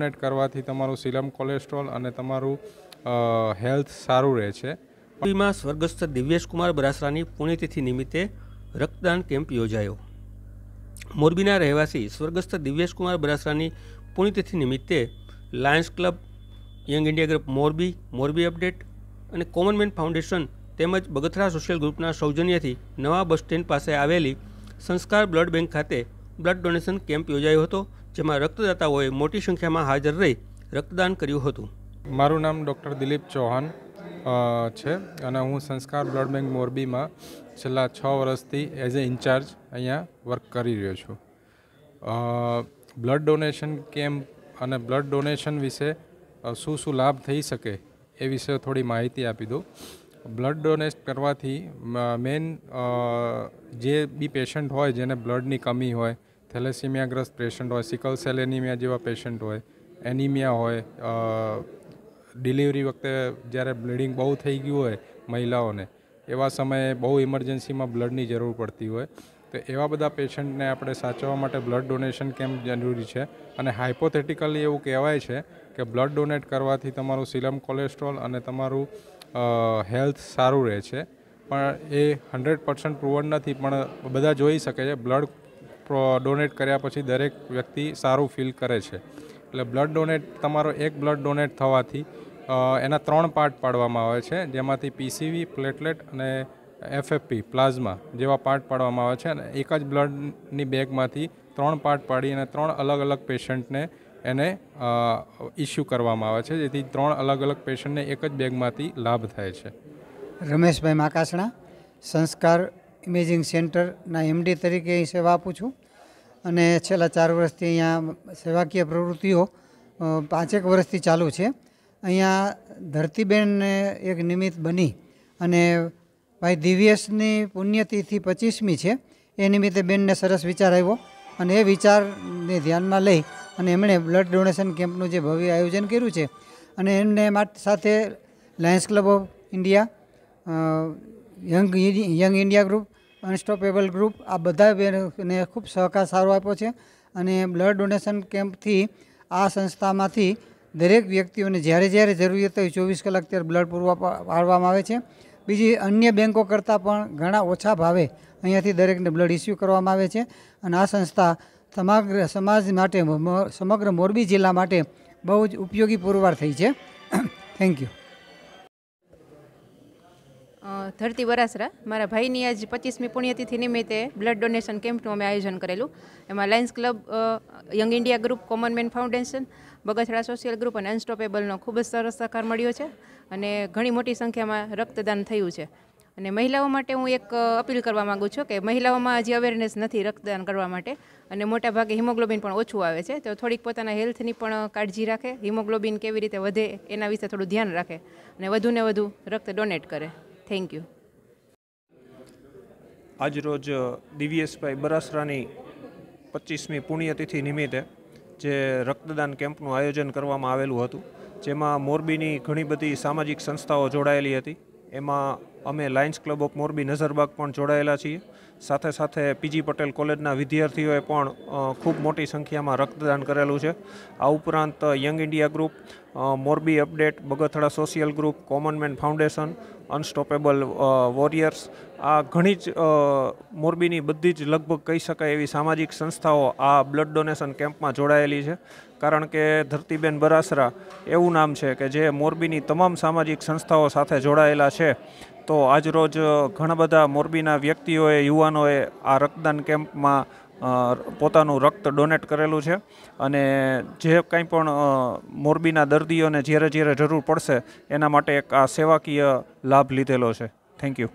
ઓપનેટ કરવાથી તમારું સિલમ કોલેસ્ટ્રોલ અને તમારું હેલ્થ સારું રહે છે માં સ્વર્ગસ્થ દિવ્યેશ કુમાર બરાસરાની પુણ્યતિથિ નિમિત્તે રક્તદાન કેમ્પ યોજાયો મોરબીના રહેવાસી સ્વર્ગસ્થ દિવ્યેશકુમાર બરાસરાની પુણ્યતિથિ નિમિત્તે lions club young India group Morbi Morbi update અને કોમનમેન ફાઉન્ડેશન તેમજ બગથરા સોશિયલ ગ્રુપના સૌજન્યથી નવા બસ સ્ટેન્ડ પાસે આવેલી સંસ્કાર બ્લડ બેંક ખાતે બ્લડ ડોનેશન કેમ્પ યોજાયો હતો જેમાં રક્તદાતાઓએ મોટી સંખ્યામાં હાજર રહી રક્તદાન કર્યું હતું મારું નામ ડૉક્ટર દિલીપ ચૌહાણ છે અને હું સંસ્કાર બ્લડ બેંક મોરબીમાં છેલ્લા છ વર્ષથી એઝ એ ઇન્ચાર્જ અહીંયા વર્ક કરી રહ્યો છું બ્લડ ડોનેશન કેમ્પ અને બ્લડ ડોનેશન વિશે શું શું લાભ થઈ શકે એ વિશે થોડી માહિતી આપી દઉં બ્લડ ડોનેટ કરવાથી મેન જે બી પેશન્ટ હોય જેને બ્લડની કમી હોય થેલેસીમિયાગ્રસ્ત પેશન્ટ હોય સિકલ સેલ એનિમિયા જેવા પેશન્ટ હોય એનિમિયા હોય ડિલિવરી વખતે જ્યારે બ્લીડિંગ બહુ થઈ ગયું હોય મહિલાઓને એવા સમયે બહુ ઇમરજન્સીમાં બ્લડની જરૂર પડતી હોય તો એવા બધા પેશન્ટને આપણે સાચવવા માટે બ્લડ ડોનેશન કેમ જરૂરી છે અને હાઇપોથેટિકલી એવું કહેવાય છે કે બ્લડ ડોનેટ કરવાથી તમારું સિલમ કોલેસ્ટ્રોલ અને તમારું હેલ્થ સારું રહે છે પણ એ હંડ્રેડ પર્સન્ટ પ્રુવડ નથી પણ બધા જોઈ શકે છે બ્લડ ડોનેટ કર્યા પછી દરેક વ્યક્તિ સારું ફીલ કરે છે એટલે બ્લડ ડોનેટ તમારો એક બ્લડ ડોનેટ થવાથી એના ત્રણ પાર્ટ પાડવામાં આવે છે જેમાંથી પીસીવી પ્લેટલેટ અને એફએફપી પ્લાઝમા જેવા પાર્ટ પાડવામાં આવે છે અને એક જ બ્લડની બેગમાંથી ત્રણ પાર્ટ પાડી અને ત્રણ અલગ અલગ પેશન્ટને એને ઇસ્યુ કરવામાં આવે છે જેથી ત્રણ અલગ અલગ પેશન્ટને એક જ બેગમાંથી લાભ થાય છે રમેશભાઈ માકાસણા સંસ્કાર ઇમેજિંગ સેન્ટરના એમડી તરીકે અહીં સેવા આપું છું અને છેલ્લા ચાર વર્ષથી અહીંયા સેવાકીય પ્રવૃત્તિઓ પાંચેક વર્ષથી ચાલુ છે અહીંયા ધરતીબેનને એક નિમિત્ત બની અને ભાઈ દિવ્યસની પુણ્યતિથિ પચીસમી છે એ નિમિત્તે બેનને સરસ વિચાર આવ્યો અને એ વિચારને ધ્યાનમાં લઈ અને એમણે બ્લડ ડોનેશન કેમ્પનું જે ભવ્ય આયોજન કર્યું છે અને એમને માટે સાથે lions club of India young young India group unstoppable group આ બધા બહેનોને ખૂબ સહકાર સારો આપ્યો છે અને બ્લડ ડોનેશન કેમ્પથી આ સંસ્થામાંથી દરેક વ્યક્તિઓને જ્યારે જ્યારે જરૂરિયાત હોય ચોવીસ કલાક ત્યારે બ્લડ પૂરવા પાડવામાં આવે છે બીજી અન્ય બેન્કો કરતાં પણ ઘણા ઓછા ભાવે અહીંયાથી દરેકને બ્લડ ઇસ્યુ કરવામાં આવે છે અને આ સંસ્થા સમગ્ર સમાજ માટે સમગ્ર મોરબી જિલ્લા માટે બહુ જ ઉપયોગી પુરવાર થઈ છે થેન્ક યુ ધરતી વરાસરા મારા ભાઈની આજ પચીસમી પુણ્યતિથિ નિમિત્તે બ્લડ ડોનેશન કેમ્પનું અમે આયોજન કરેલું એમાં lions club young India group common man foundation Bagathda social group અને અનસ્ટોપેબલનો ખૂબ જ સરસ સહકાર મળ્યો છે અને ઘણી મોટી સંખ્યામાં રક્તદાન થયું છે અને મહિલાઓ માટે હું એક અપીલ કરવા માગું છું કે મહિલાઓમાં હજી અવેરનેસ નથી રક્તદાન કરવા માટે અને મોટા ભાગે હિમોગ્લોબિન પણ ઓછું આવે છે તો થોડીક પોતાના હેલ્થની પણ કાળજી રાખે હિમોગ્લોબિન કેવી રીતે વધે એના વિશે થોડું ધ્યાન રાખે અને વધુને વધુ રક્ત ડોનેટ કરે થેન્ક યુ આજરોજ દિવ્યેશભાઈ બરાસરાની પચીસમી પુણ્યતિથિ નિમિત્તે જે રક્તદાન કેમ્પનું આયોજન કરવામાં આવેલું હતું જેમાં મોરબીની ઘણી બધી સામાજિક સંસ્થાઓ જોડાયેલી હતી એમાં અમે lions club of Morbi Nazarbagh પણ જોડાયેલા છીએ સાથે સાથે પીજી પટેલ કોલેજના વિદ્યાર્થીઓએ પણ ખૂબ મોટી સંખ્યામાં રક્તદાન કરેલું છે આ ઉપરાંત young India group Morbi update Bagathda social group common man foundation unstoppable warriors આ ઘણી જ મોરબીની બધી જ લગભગ કહી શકાય એવી સામાજિક સંસ્થાઓ આ બ્લડ ડોનેશન કેમ્પમાં જોડાયેલી છે કારણ કે ધરતીબેન બરાસરા એવું નામ છે કે જે મોરબીની તમામ સામાજિક સંસ્થાઓ સાથે જોડાયેલા છે તો આજરોજ ઘણા બધા મોરબીના વ્યક્તિઓએ યુવાનોએ આ રક્તદાન કેમ્પમાં પોતાનું રક્ત ડોનેટ કરેલું છે અને જે કંઈ પણ મોરબીના દર્દીઓને જ્યારે જ્યારે જરૂર પડશે એના માટે એક આ સેવાકીય લાભ લીધેલો છે થેન્ક યુ